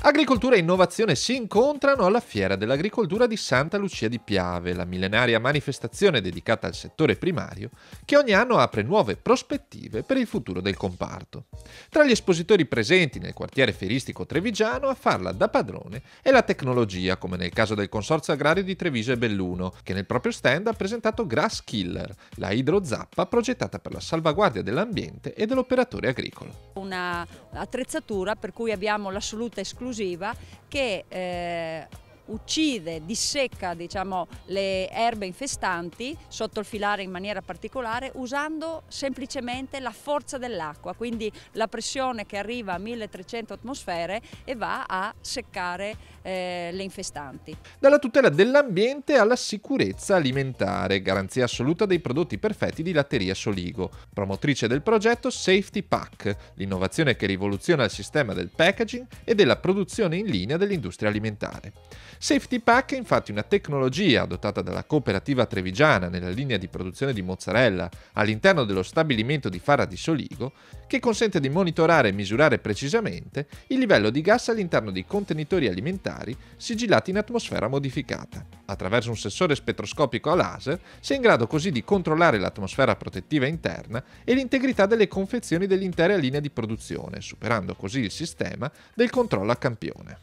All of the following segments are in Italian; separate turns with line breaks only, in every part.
Agricoltura e innovazione si incontrano alla Fiera dell'Agricoltura di Santa Lucia di Piave, la millenaria manifestazione dedicata al settore primario, che ogni anno apre nuove prospettive per il futuro del comparto. Tra gli espositori presenti nel quartiere feristico trevigiano a farla da padrone è la tecnologia, come nel caso del Consorzio Agrario di Treviso e Belluno, che nel proprio stand ha presentato Grass Killer, la idrozappa progettata per la salvaguardia dell'ambiente e dell'operatore agricolo.
Una attrezzatura per cui abbiamo l'assoluta esclusione inclusiva che eh, uccide, dissecca diciamo, le erbe infestanti sotto il filare in maniera particolare usando semplicemente la forza dell'acqua, quindi la pressione che arriva a 1300 atmosfere e va a seccare eh, le infestanti.
Dalla tutela dell'ambiente alla sicurezza alimentare, garanzia assoluta dei prodotti perfetti di Latteria Soligo, promotrice del progetto Safety Pack, l'innovazione che rivoluziona il sistema del packaging e della produzione in linea dell'industria alimentare. Safety Pack è infatti una tecnologia adottata dalla cooperativa trevigiana nella linea di produzione di mozzarella all'interno dello stabilimento di Fara di Soligo che consente di monitorare e misurare precisamente il livello di gas all'interno di contenitori alimentari sigillati in atmosfera modificata. Attraverso un sensore spettroscopico a laser si è in grado così di controllare l'atmosfera protettiva interna e l'integrità delle confezioni dell'intera linea di produzione, superando così il sistema
del controllo a campione.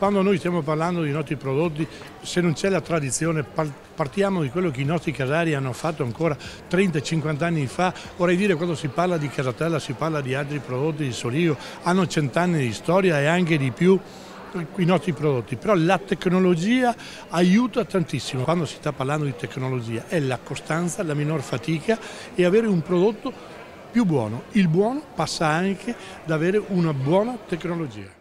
Quando noi stiamo parlando dei nostri prodotti, se non c'è la tradizione, partiamo di quello che i nostri casari hanno fatto ancora 30-50 anni fa. Vorrei dire, quando si parla di casatella, si parla di altri prodotti di Soligo, hanno cent'anni di storia e anche di più eh, i nostri prodotti, però la tecnologia aiuta tantissimo quando si sta parlando di tecnologia, è la costanza, la minor fatica e avere un prodotto più buono. Il buono passa anche da avere una buona tecnologia.